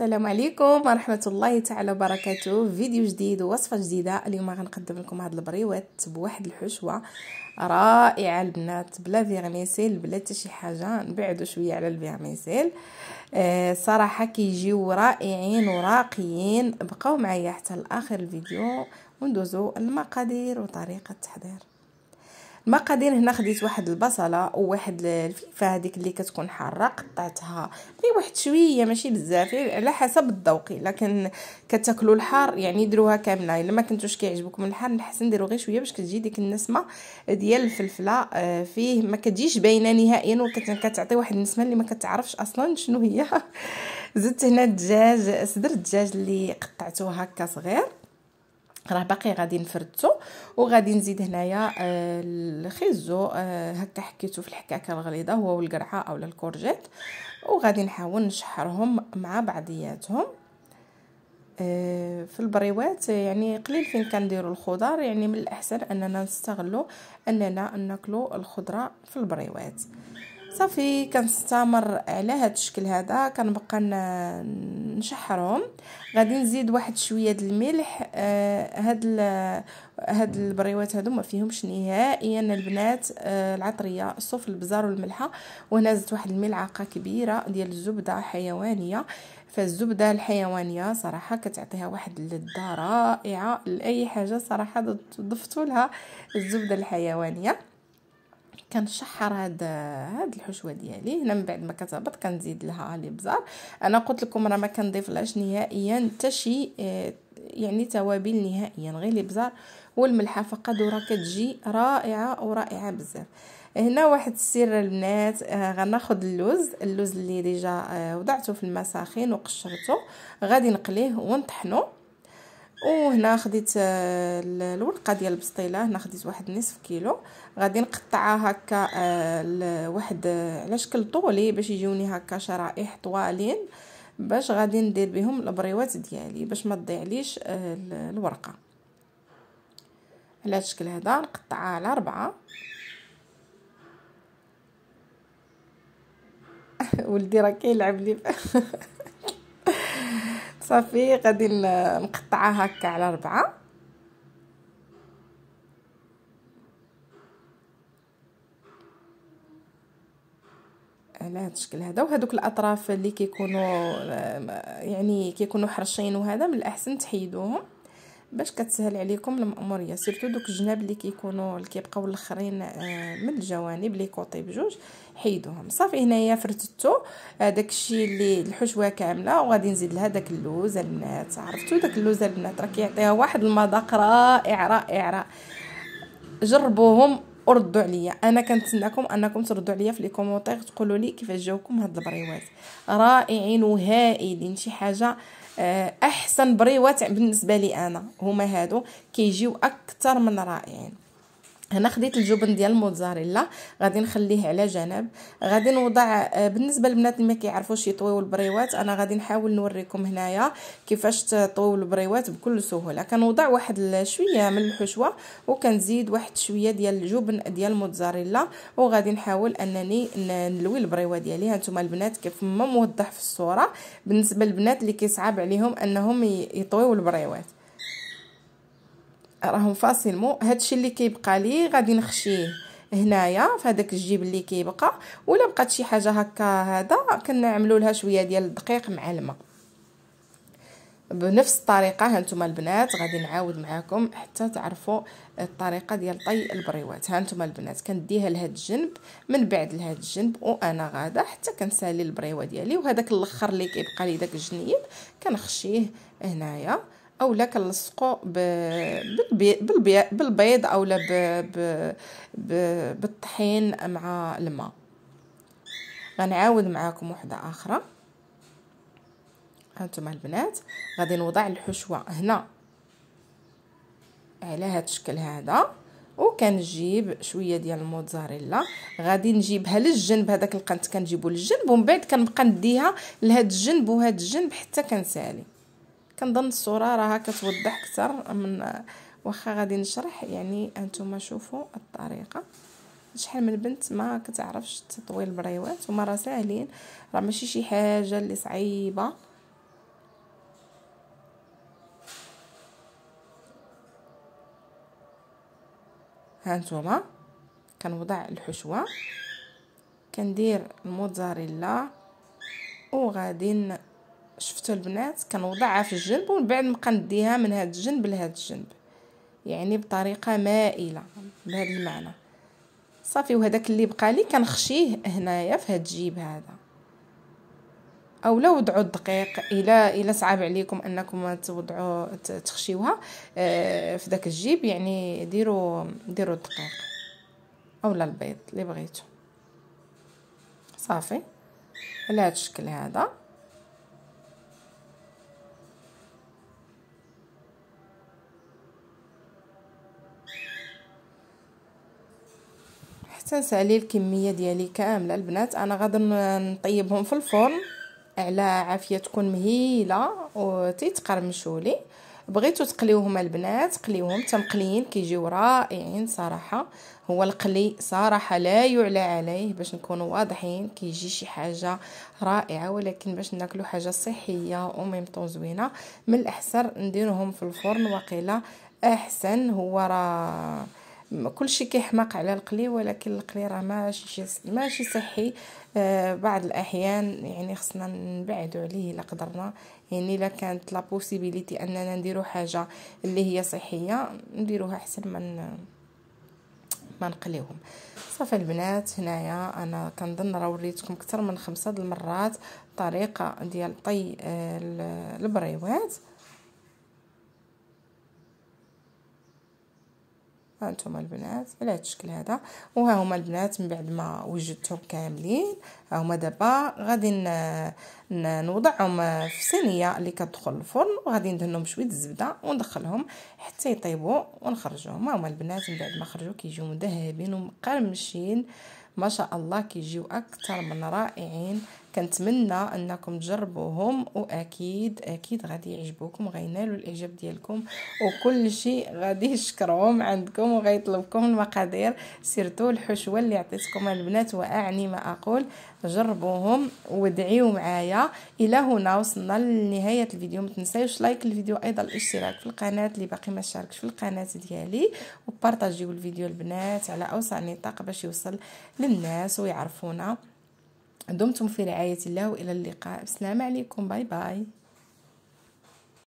السلام عليكم ورحمه الله تعالى وبركاته فيديو جديد ووصفه جديده اليوم غنقدم لكم هاد البريوات بواحد الحشوه رائعه البنات بلا فيرميسيل بلا حتى شي حاجه نبعدوا شويه على الفيرميسيل آه صراحه كيجيو رائعين وراقيين بقاو معايا حتى لاخر الفيديو وندوزو المقادير وطريقه التحضير المقادير هنا خديت واحد البصله وواحد الفلفه هذيك اللي كتكون حاره قطعتها غير واحد شويه ماشي بزاف على حسب الذوق الا كان كتاكلوا الحار يعني ديروها كامله الا ما كنتوش كيعجبكم الحار الحسن ديروا غير شويه باش كتجي ديك النسمه ديال الفلفله آه، فيه ما كتجيش باينه نهائيا وكتعطي واحد النسمه اللي ما كتعرفش اصلا شنو هي زدت هنا الدجاج صدر الدجاج اللي قطعته هكا صغير راه باقي غادي نفردته وغادي نزيد هنايا آه، الخيزو آه، هكا حكيتو في الحكاكه الغليظه هو والقرعه اولا الكورجيت وغادي نحاول نشحرهم مع بعضياتهم آه، في البريوات يعني قليل فين كنديروا الخضر يعني من الاحسن اننا نستغلوا اننا ناكلوا الخضره في البريوات صافي كنستمر على هذا الشكل هذا كنبقى نشحرهم غادي نزيد واحد شويه ديال الملح آه، هاد هاد هاد البريوات هادو ما فيهمش نهائيا البنات آه، العطريه صوف البزار والملحه وهنا زدت واحد الملعقه كبيره ديال الزبده حيوانيه فالزبده الحيوانيه صراحه كتعطيها واحد اللذه رائعه لاي حاجه صراحه ضفتوا لها الزبده الحيوانيه كنشحر هاد هاد الحشوه ديالي هنا من بعد ما كتهبط كنزيد لها الابزار انا قلت لكم راه ما كنضيفلهاش نهائيا حتى شي آه، يعني توابل نهائيا غير الابزار والملحه فقط وراه كتجي رائعه ورائعه بزاف هنا واحد السر البنات آه غناخذ اللوز اللوز اللي ديجا آه وضعته في الماء ساخن وقشرته غادي نقليه ونطحنه وهنا خديت آه، الورقه ديال البسطيله هنا خديت واحد نصف كيلو غادي نقطعها هكا آه، لواحد آه، على شكل طولي باش يجوني هكا شرائح طوالين باش غادي ندير بهم البريوات ديالي باش ما تضيعليش الورقه على الشكل هذا نقطعها على ربعة ولدي راه كيلعب لي صافي غادي نقطعها هكا على ربعة على هذا الشكل هذا وهذوك الاطراف اللي كيكونوا آه، يعني كيكونوا حرشين وهذا من الاحسن تحيدوهم باش كتسهل عليكم المأموريه سيرتو دوك الجناب اللي كيكونوا اللي كيبقاو الاخرين آه، من الجوانب لي كوطي بجوج حيدوهم صافي هنايا فرتتو آه، الشيء اللي الحشوه كامله وغادي نزيد لها داك اللوز البنات عرفتو داك اللوز البنات راه كيعطيها واحد المذاق رائع رائع جربوهم وردوا عليا انا كنتسناكم انكم تردوا عليا في لي كومونتير تقولوا لي كيفاش جاوكم هاد البريوات رائعين وهائلين شي حاجه احسن بريوات بالنسبه لي انا هما هادو كيجيو اكثر من رائعين هنا خديت الجبن ديال الموتزاريلا غادي نخليه على جنب غادي نوضع آه، بالنسبه للبنات اللي ما كيعرفوش يطويو البريوات انا غادي نحاول نوريكم هنايا كيفاش تطويو البريوات بكل سهوله كنوضع واحد شويه من الحشوه وكنزيد واحد شويه ديال الجبن ديال الموتزاريلا وغادي نحاول انني نلوي البريوه ديالي هانتوما البنات كيف ما موضح في الصوره بالنسبه للبنات اللي كيصعب عليهم انهم يطويو البريوات راهم فاسيلمون هادشي اللي كيبقى لي غادي نخشيه هنايا فهداك الجيب اللي كيبقى ولا بقات شي حاجه هكا هذا كنعملوا لها شويه ديال الدقيق مع الماء بنفس الطريقه هانتوما البنات غادي نعاود معاكم حتى تعرفوا الطريقه ديال طي البريوات هانتوما البنات كنديها لهاد الجنب من بعد لهاد الجنب وانا غاده حتى كنسالي البريوه ديالي وهذاك الاخر اللي كيبقى لي داك الجنيب كنخشيه هنايا او لا كنلصقوا بالبيض او لا بالطحين مع الماء غنعاود معاكم وحده اخرى هانتوما البنات غادي نوضع الحشوه هنا على هاد الشكل هذا وكنجيب شويه ديال الموتزاريلا غادي نجيبها للجنب هذاك القنت كنجيبو للجنب ومن بعد كنبقى نديها لهاد الجنب وهاد الجنب حتى كنسالي كنظن الصوره راها كتوضح اكثر من واخا غادي نشرح يعني انتم شوفوا الطريقه شحال من بنت ما كتعرفش تطوي البريوات هما راه ساهلين راه ماشي شي حاجه اللي صعيبه هانتوما كنوضع الحشوه كندير الموتزاريلا وغادي شفتوا البنات كنوضعها في الجنب ومن بعد نبقى نديها من هذا الجنب لهذا الجنب يعني بطريقه مائله بهذا المعنى صافي وهذاك اللي بقى لي كنخشيه هنايا في هاد الجيب هذا اولا وضعوا الدقيق الى الى صعب عليكم انكم توضعوا تخشيوها آه، في داك الجيب يعني ديروا ديروا الدقيق اولا البيض اللي بغيتو صافي على هذا الشكل هذا تنسالي الكميه ديالي كامله البنات انا غادي نطيبهم في الفرن على عافيه تكون مهيله وتيتقرمشوا لي بغيتو تقليوهم البنات قليوهم تمقليين كيجيو رائعين صراحه هو القلي صراحه لا يعلى عليه باش نكونوا واضحين كيجي شي حاجه رائعه ولكن باش ناكلو حاجه صحيه وميم طون زوينه من الاحسن نديروهم في الفرن وقيله احسن هو راه كلشي كيحماق على القلي ولكن القلي راه ماشي ماشي صحي آه، بعض الاحيان يعني خصنا نبعدوا عليه الا قدرنا يعني الا كانت لا بوسيبيليتي اننا نديرو حاجه اللي هي صحيه نديروها احسن من ما نقليهم صافي البنات هنايا انا كنظن راه وريتكم اكثر من خمسة د المرات طريقه ديال طي آه، البريوات هانتوما البنات على هذا الشكل هذا وها هما البنات من بعد ما وجدتهم كاملين ها هما دابا غادي نوضعهم في صينيه اللي كتدخل الفرن وغادي ندهنهم بشويه الزبده وندخلهم حتى يطيبوا ونخرجهم ها هما البنات من بعد ما خرجوا كيجيو مذهبين ومقرمشين ما شاء الله كيجيو اكثر من رائعين كنتمنى انكم تجربوهم واكيد اكيد غادي يعجبوكم غينالوا الاعجاب ديالكم وكل شيء غادي يشكرهم عندكم وغيطلبكم المقادير سيرتو الحشوه اللي عطيتكم البنات واعني ما اقول جربوهم وادعيو معايا الى هنا وصلنا لنهايه الفيديو ما تنساوش لايك الفيديو ايضا الاشتراك في القناه اللي باقي ما شاركش في القناه ديالي وبارطاجيو الفيديو البنات على اوسع نطاق باش يوصل للناس ويعرفونا دمتم في رعاية الله وإلى اللقاء السلام عليكم باي باي